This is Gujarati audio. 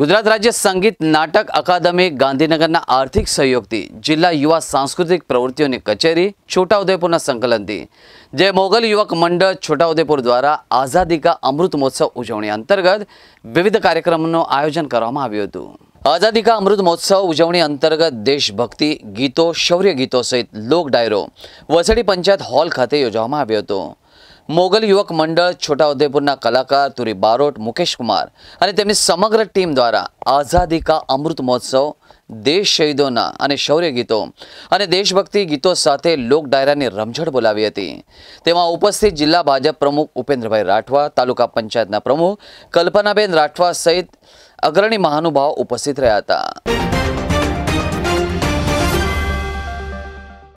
ગુજરાત રાજ્ય સંગીત નાટક અકાદમી ગાંધીનગરના આર્થિક સહયોગથી જિલ્લા યુવા સાંસ્કૃતિક પ્રવૃત્તિઓની કચેરી છોટાઉદેપુરના સંકલનથી જે મોગલ યુવક મંડળ છોટાઉદેપુર દ્વારા આઝાદી કા અમૃત મહોત્સવ ઉજવણી અંતર્ગત વિવિધ કાર્યક્રમોનું આયોજન કરવામાં આવ્યું હતું આઝાદી કા અમૃત મહોત્સવ ઉજવણી અંતર્ગત દેશભક્તિ ગીતો શૌર્ય ગીતો સહિત લોક ડાયરો વસડી પંચાયત હોલ ખાતે યોજવામાં આવ્યો હતો મોગલ યુવક મંડળ છોટાઉદેપુરના કલાકાર તુરી બારોટ મુકેશ કુમાર અને તેમની સમગ્ર ટીમ દ્વારા આઝાદી કા અમૃત મહોત્સવ દેશ શહીદોના અને શૌર્ય ગીતો અને દેશભક્તિ ગીતો સાથે લોક ડાયરાની રમઝટ બોલાવી હતી તેમાં ઉપસ્થિત જિલ્લા ભાજપ પ્રમુખ ઉપેન્દ્રભાઈ રાઠવા તાલુકા પંચાયતના પ્રમુખ કલ્પનાબેન રાઠવા સહિત અગ્રણી મહાનુભાવ ઉપસ્થિત રહ્યા હતા